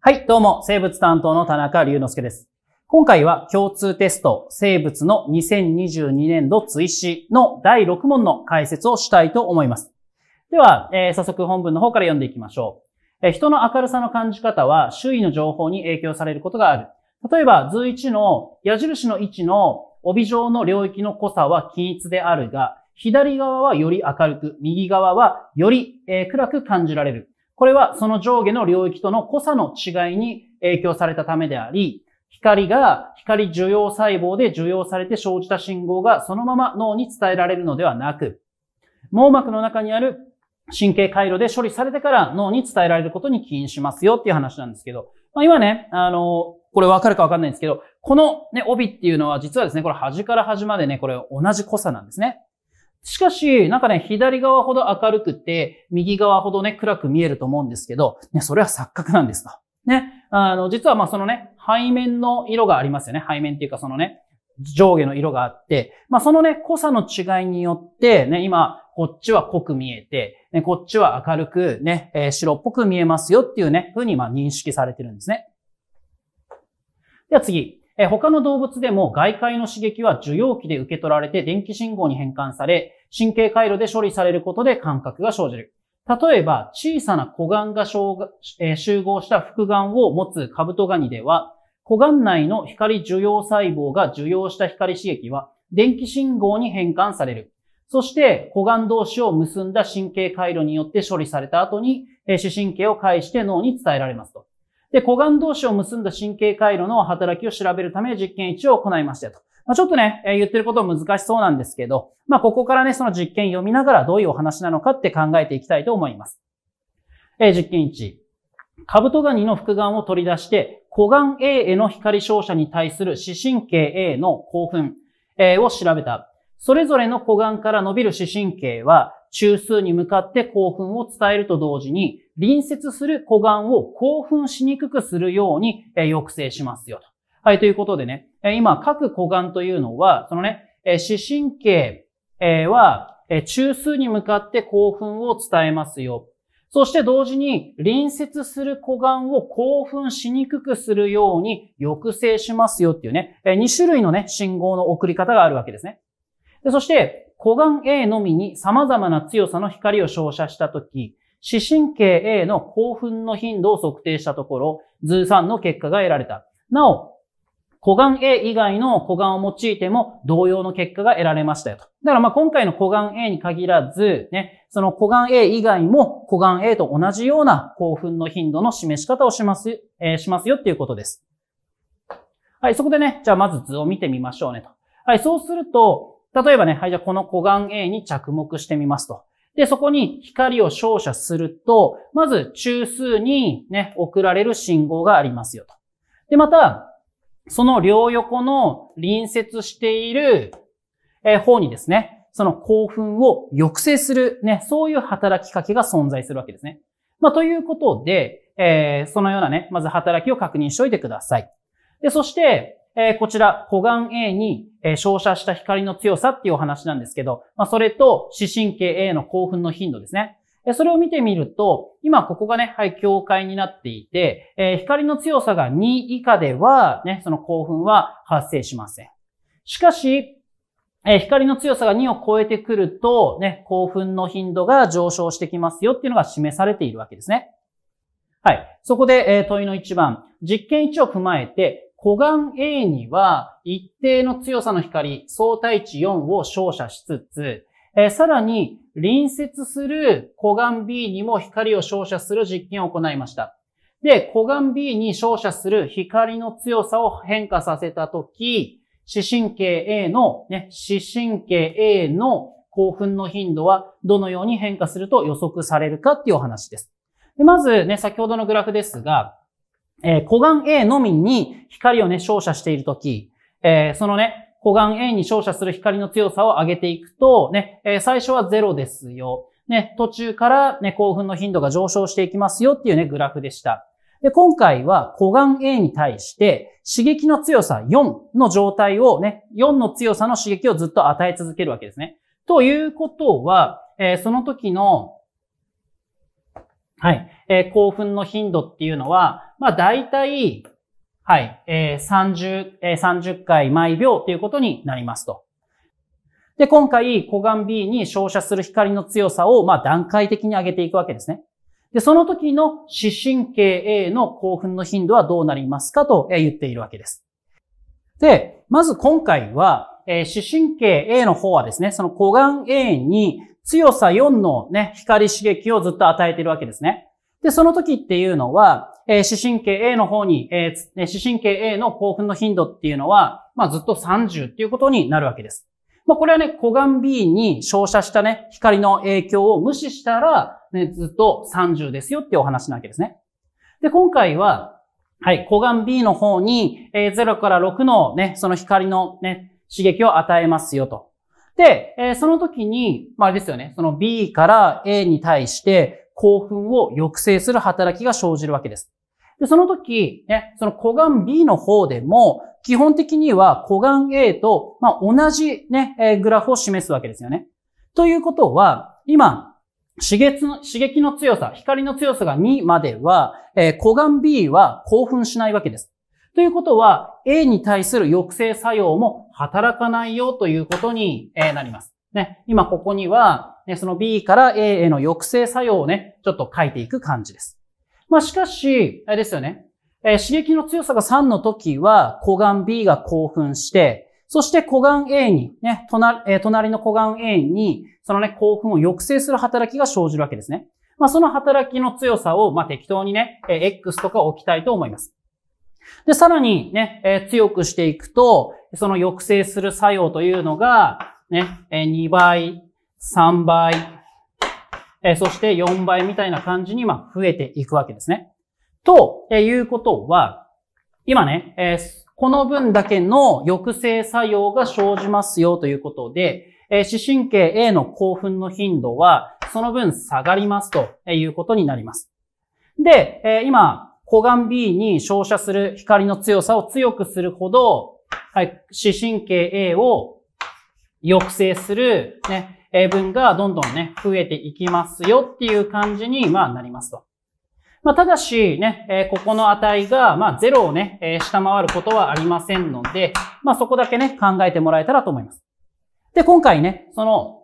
はい、どうも、生物担当の田中隆之介です。今回は共通テスト、生物の2022年度追試の第6問の解説をしたいと思います。では、えー、早速本文の方から読んでいきましょう、えー、人の明るさの感じ方は周囲の情報に影響されることがある。例えば、図1の矢印の位置の帯状の領域の濃さは均一であるが、左側はより明るく、右側はより、えー、暗く感じられる。これはその上下の領域との濃さの違いに影響されたためであり、光が光受容細胞で受容されて生じた信号がそのまま脳に伝えられるのではなく、網膜の中にある神経回路で処理されてから脳に伝えられることに起因しますよっていう話なんですけど、まあ、今ね、あの、これわかるかわかんないんですけど、このね、帯っていうのは実はですね、これ端から端までね、これ同じ濃さなんですね。しかし、なんかね、左側ほど明るくて、右側ほどね、暗く見えると思うんですけど、ね、それは錯覚なんですと。ね。あの、実はまあそのね、背面の色がありますよね。背面っていうかそのね、上下の色があって、まあそのね、濃さの違いによって、ね、今、こっちは濃く見えて、ね、こっちは明るくね、えー、白っぽく見えますよっていうね、ふうにまあ認識されてるんですね。では次。え他の動物でも外界の刺激は受容器で受け取られて電気信号に変換され、神経回路で処理されることで感覚が生じる。例えば、小さな小眼が集合した複眼を持つカブトガニでは、小眼内の光受容細胞が受容した光刺激は、電気信号に変換される。そして、小眼同士を結んだ神経回路によって処理された後に、視神経を介して脳に伝えられますと。で、小眼同士を結んだ神経回路の働きを調べるため実験置を行いましたと。まあ、ちょっとね、言ってること難しそうなんですけど、まあ、ここからね、その実験読みながらどういうお話なのかって考えていきたいと思います。えー、実験1。カブトガニの複眼を取り出して、小眼 A への光照射に対する視神経 A の興奮、を調べた。それぞれの小眼から伸びる視神経は、中枢に向かって興奮を伝えると同時に、隣接する小眼を興奮しにくくするように抑制しますよと。はい、ということでね、今、各股間というのは、そのね、視神経は中枢に向かって興奮を伝えますよ。そして同時に隣接する股眼を興奮しにくくするように抑制しますよっていうね、2種類のね、信号の送り方があるわけですね。でそして、股眼 A のみに様々な強さの光を照射したとき、視神経 A の興奮の頻度を測定したところ、図3の結果が得られた。なお、小眼 A 以外の小眼を用いても同様の結果が得られましたよと。だからまあ今回の小眼 A に限らず、ね、その小眼 A 以外も小眼 A と同じような興奮の頻度の示し方をします、えー、しますよっていうことです。はい、そこでね、じゃあまず図を見てみましょうねと。はい、そうすると、例えばね、はい、じゃあこの小眼 A に着目してみますと。で、そこに光を照射すると、まず中枢にね、送られる信号がありますよと。で、また、その両横の隣接している、え方にですね、その興奮を抑制する、ね、そういう働きかけが存在するわけですね。まあ、ということで、えー、そのようなね、まず働きを確認しておいてください。で、そして、えー、こちら、小眼 A に、えー、照射した光の強さっていうお話なんですけど、まあ、それと、視神経 A の興奮の頻度ですね。それを見てみると、今ここがね、はい、境界になっていて、えー、光の強さが2以下では、ね、その興奮は発生しません。しかし、え光の強さが2を超えてくると、ね、興奮の頻度が上昇してきますよっていうのが示されているわけですね。はい。そこで、え問いの1番、実験1を踏まえて、小眼 A には一定の強さの光、相対値4を照射しつつ、えさらに、隣接する小眼 B にも光を照射する実験を行いました。で、小眼 B に照射する光の強さを変化させたとき、視神経 A の、ね、視神経 A の興奮の頻度はどのように変化すると予測されるかっていうお話です。でまずね、先ほどのグラフですが、えー、小眼 A のみに光をね、照射しているとき、えー、そのね、小眼 A に照射する光の強さを上げていくと、ね、え最初は0ですよ。ね、途中からね、興奮の頻度が上昇していきますよっていうね、グラフでした。で、今回は小眼 A に対して刺激の強さ4の状態をね、4の強さの刺激をずっと与え続けるわけですね。ということは、えー、その時の、はい、えー、興奮の頻度っていうのは、まあ大体、はい、えー、30、えー、30回毎秒ということになりますと。で、今回、小眼 B に照射する光の強さを、まあ、段階的に上げていくわけですね。で、その時の視神経 A の興奮の頻度はどうなりますかと言っているわけです。で、まず今回は、えー、視神経 A の方はですね、その小眼 A に強さ4のね、光刺激をずっと与えているわけですね。で、その時っていうのは、えー、視神経 A の方に、えー、視神経 A の興奮の頻度っていうのは、まあ、ずっと30っていうことになるわけです。まあ、これはね、小眼 B に照射したね、光の影響を無視したら、ね、ずっと30ですよっていうお話なわけですね。で、今回は、はい、小眼 B の方に、えー、0から6のね、その光のね、刺激を与えますよと。で、えー、その時に、まあ、あれですよね、その B から A に対して興奮を抑制する働きが生じるわけです。で、その時、ね、その小眼 B の方でも、基本的には小眼 A と、ま同じね、えグラフを示すわけですよね。ということは、今、刺激の、刺激の強さ、光の強さが2までは、えー、小眼 B は興奮しないわけです。ということは、A に対する抑制作用も働かないよということに、えなります。ね、今ここには、ね、その B から A への抑制作用をね、ちょっと書いていく感じです。まあ、しかし、あれですよね。えー、刺激の強さが3の時は、小眼 B が興奮して、そして小眼 A に、ね、隣、えー、隣の小眼 A に、そのね、興奮を抑制する働きが生じるわけですね。まあ、その働きの強さを、まあ、適当にね、えー、X とか置きたいと思います。で、さらにね、えー、強くしていくと、その抑制する作用というのが、ね、えー、2倍、3倍、えそして4倍みたいな感じに、ま増えていくわけですね。と、えいうことは、今ね、えこの分だけの抑制作用が生じますよということで、え視神経 A の興奮の頻度は、その分下がりますということになります。で、え今、小眼 B に照射する光の強さを強くするほど、はい、視神経 A を抑制する、ね、分がどんどんね、増えていきますよっていう感じに、まあ、なりますと。まあ、ただしね、えここの値が、まあ、0をね、え下回ることはありませんので、まあ、そこだけね、考えてもらえたらと思います。で、今回ね、その、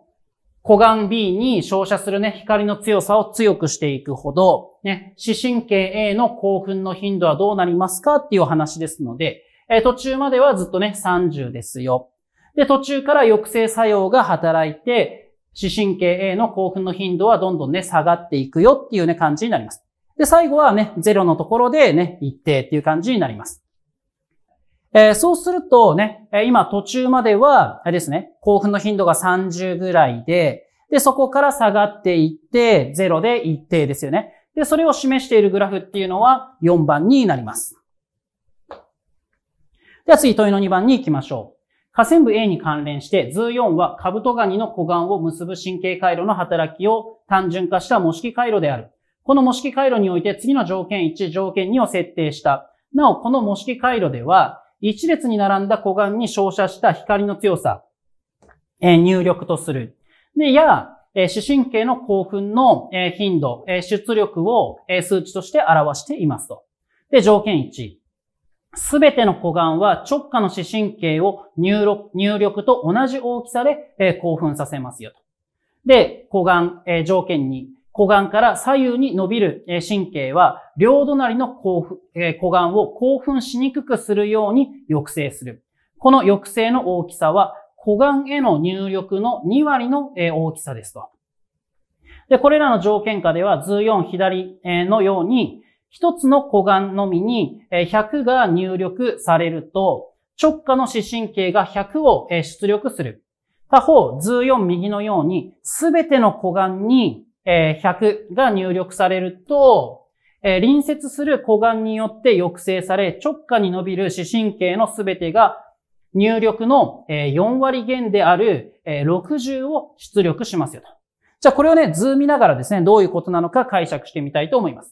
小眼 B に照射するね、光の強さを強くしていくほど、ね、視神経 A の興奮の頻度はどうなりますかっていう話ですので、え途中まではずっとね、30ですよ。で、途中から抑制作用が働いて、視神経 A の興奮の頻度はどんどんね、下がっていくよっていうね、感じになります。で、最後はね、ゼロのところでね、一定っていう感じになります。えー、そうするとね、今途中までは、あれですね、興奮の頻度が30ぐらいで、で、そこから下がっていって、ゼロで一定ですよね。で、それを示しているグラフっていうのは4番になります。では次問いの2番に行きましょう。下線部 A に関連して、図4はカブトガニの股岩を結ぶ神経回路の働きを単純化した模式回路である。この模式回路において次の条件1、条件2を設定した。なお、この模式回路では、1列に並んだ股岩に照射した光の強さ、え入力とする。で、や、え視神経の興奮の、え頻度、え出力を、え数値として表していますと。で、条件1。すべての小眼は直下の視神経を入力入力と同じ大きさで、えー、興奮させますよと。で、小眼、えー、条件に小眼から左右に伸びる神経は、両隣の小眼を興奮しにくくするように抑制する。この抑制の大きさは、小眼への入力の2割の大きさですと。で、これらの条件下では、図4左のように、一つの小眼のみに100が入力されると、直下の視神経が100を出力する。他方、図4右のように、すべての小眼に100が入力されると、隣接する小眼によって抑制され、直下に伸びる視神経のすべてが入力の4割減である60を出力しますよと。じゃあこれをね、図見ながらですね、どういうことなのか解釈してみたいと思います。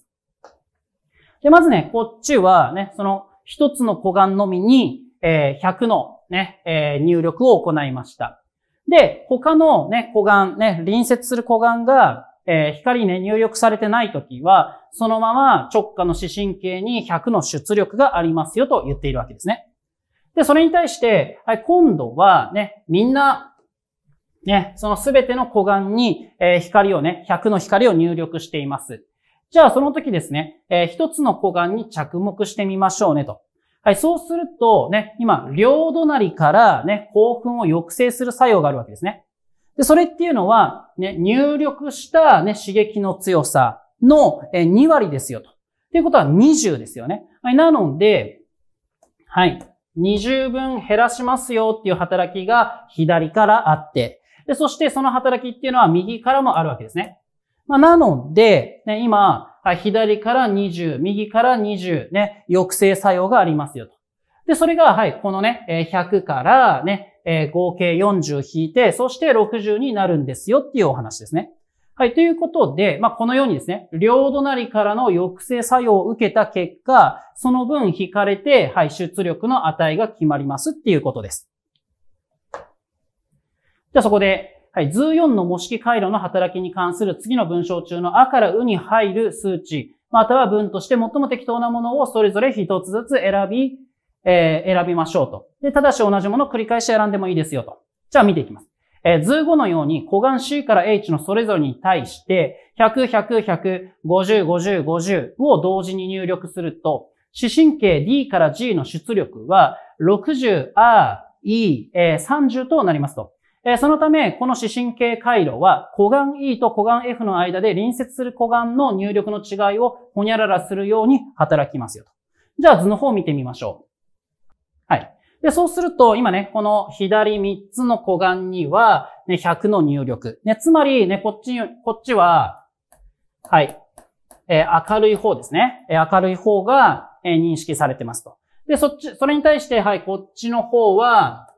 で、まずね、こっちはね、その一つの小眼のみに、えー、100のね、えー、入力を行いました。で、他のね、小眼、ね、隣接する小眼が、えー、光にね、入力されてないときは、そのまま直下の視神経に100の出力がありますよと言っているわけですね。で、それに対して、はい、今度はね、みんな、ね、そのすべての小眼に、えー、光をね、100の光を入力しています。じゃあその時ですね、えー、一つの股間に着目してみましょうねと。はい、そうするとね、今、両隣からね、興奮を抑制する作用があるわけですね。で、それっていうのは、ね、入力したね、刺激の強さの2割ですよと。ということは20ですよね。はい、なので、はい、20分減らしますよっていう働きが左からあって、で、そしてその働きっていうのは右からもあるわけですね。まあ、なので、ね、今、左から20、右から20、ね、抑制作用がありますよと。で、それが、はい、このね、100からね、合計40引いて、そして60になるんですよっていうお話ですね。はい、ということで、まあ、このようにですね、両隣からの抑制作用を受けた結果、その分引かれて、はい、出力の値が決まりますっていうことです。じゃあそこで、はい、図4の模式回路の働きに関する次の文章中のあからうに入る数値、または文として最も適当なものをそれぞれ一つずつ選び、えー、選びましょうと。で、ただし同じものを繰り返し選んでもいいですよと。じゃあ見ていきます。えー、図5のように、小眼 C から H のそれぞれに対して、100、100、100、50、50、50を同時に入力すると、視神経 D から G の出力は、60R、E、え30となりますと。えそのため、この視神経回路は、小眼 E と小眼 F の間で隣接する小眼の入力の違いをほにゃららするように働きますよと。じゃあ図の方を見てみましょう。はい。で、そうすると、今ね、この左3つの小眼には、ね、100の入力。ね、つまり、ね、こっち、こっちは、はい、えー、明るい方ですね。えー、明るい方が、えー、認識されてますと。で、そっち、それに対して、はい、こっちの方は、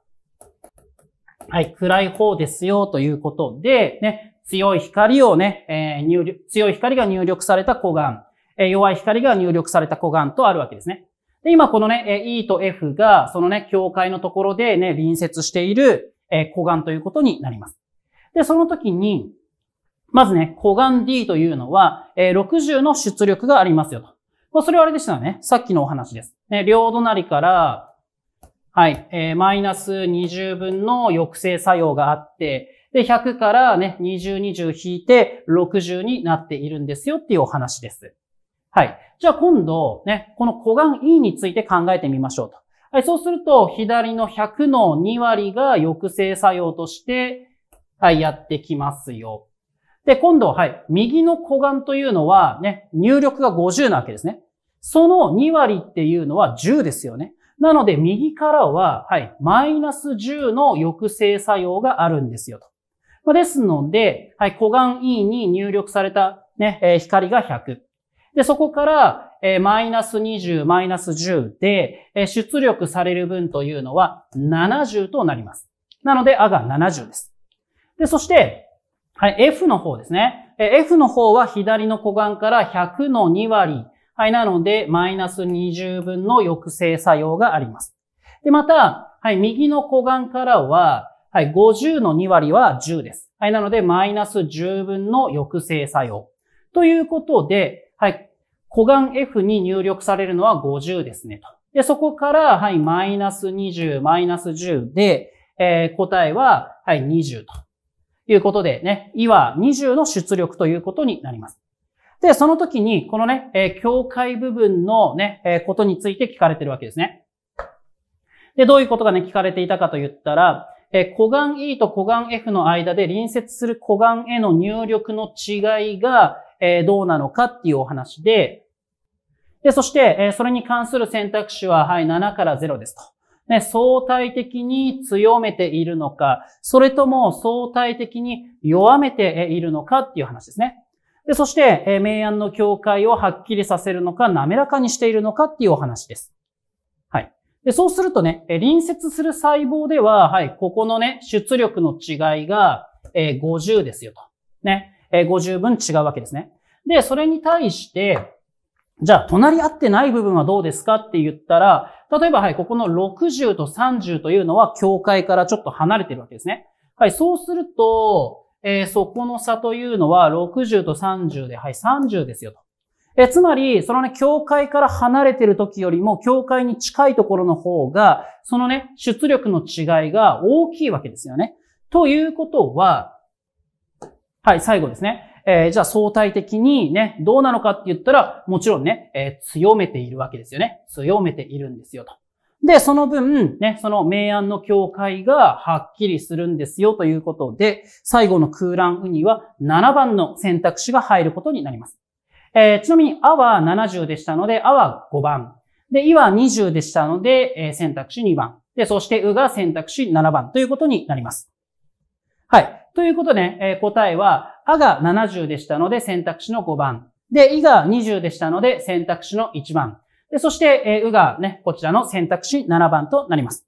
はい、暗い方ですよということで、ね、強い光をね、えー、入力、強い光が入力された小眼、えー、弱い光が入力された小眼とあるわけですね。で、今このね、E と F が、そのね、境界のところでね、隣接している、え小眼ということになります。で、その時に、まずね、小眼 D というのは、え60の出力がありますよと。まあ、それはあれでしたね。さっきのお話です。ね、両隣から、はい、えー、マイナス20分の抑制作用があって、で、100からね、20、20引いて60になっているんですよっていうお話です。はい。じゃあ今度、ね、この小眼 E について考えてみましょうと。はい、そうすると、左の100の2割が抑制作用として、はい、やってきますよ。で、今度、はい、右の小眼というのは、ね、入力が50なわけですね。その2割っていうのは10ですよね。なので、右からは、はい、マイナス10の抑制作用があるんですよと。まあ、ですので、はい、小眼 E に入力されたね、えー、光が100。で、そこから、えー、マイナス20、マイナス10で、えー、出力される分というのは70となります。なので、あが70です。で、そして、はい、F の方ですね。F の方は左の小眼から100の2割、はい、なので、マイナス20分の抑制作用があります。で、また、はい、右の小眼からは、はい、50の2割は10です。はい、なので、マイナス10分の抑制作用。ということで、はい、小眼 F に入力されるのは50ですね、と。で、そこから、はい、マイナス20、マイナス10で、えー、答えは、はい、20ということでね、いは20の出力ということになります。で、その時に、このね、えー、境界部分のね、えー、ことについて聞かれてるわけですね。で、どういうことがね、聞かれていたかと言ったら、えー、股眼 E と小眼 F の間で隣接する小眼への入力の違いが、えー、どうなのかっていうお話で、で、そして、えー、それに関する選択肢は、はい、7から0ですと。ね、相対的に強めているのか、それとも相対的に弱めているのかっていう話ですね。で、そして、え明暗の境界をはっきりさせるのか、滑らかにしているのかっていうお話です。はい。で、そうするとね、え隣接する細胞では、はい、ここのね、出力の違いが、え50ですよと。ね。え50分違うわけですね。で、それに対して、じゃあ、隣り合ってない部分はどうですかって言ったら、例えば、はい、ここの60と30というのは、境界からちょっと離れてるわけですね。はい、そうすると、えー、そこの差というのは60と30で、はい、30ですよと。えつまり、そのね、教会から離れてる時よりも、教会に近いところの方が、そのね、出力の違いが大きいわけですよね。ということは、はい、最後ですね。えー、じゃあ相対的にね、どうなのかって言ったら、もちろんね、えー、強めているわけですよね。強めているんですよと。で、その分、ね、その明暗の境界がはっきりするんですよということで、最後の空欄ウには7番の選択肢が入ることになります。えー、ちなみに、あは70でしたので、あは5番。で、いは20でしたので、えー、選択肢2番。で、そして、うが選択肢7番ということになります。はい。ということで、ね、えー、答えは、あが70でしたので、選択肢の5番。で、いが20でしたので、選択肢の1番。で、そして、えー、うがね、こちらの選択肢7番となります。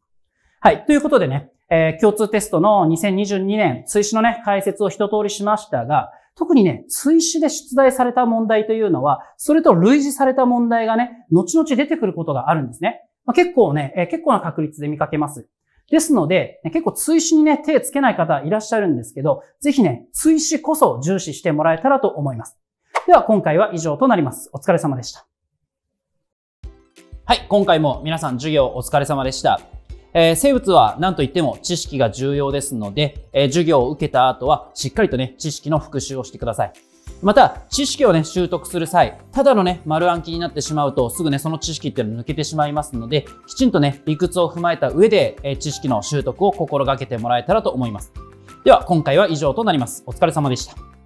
はい。ということでね、えー、共通テストの2022年、追試のね、解説を一通りしましたが、特にね、追試で出題された問題というのは、それと類似された問題がね、後々出てくることがあるんですね。まあ、結構ね、えー、結構な確率で見かけます。ですので、結構追試にね、手つけない方いらっしゃるんですけど、ぜひね、追試こそ重視してもらえたらと思います。では今回は以上となります。お疲れ様でした。はい、今回も皆さん授業お疲れ様でした。えー、生物は何と言っても知識が重要ですので、えー、授業を受けた後はしっかりとね、知識の復習をしてください。また、知識をね、習得する際、ただのね、丸暗記になってしまうと、すぐね、その知識っていうの抜けてしまいますので、きちんとね、理屈を踏まえた上で、えー、知識の習得を心がけてもらえたらと思います。では、今回は以上となります。お疲れ様でした。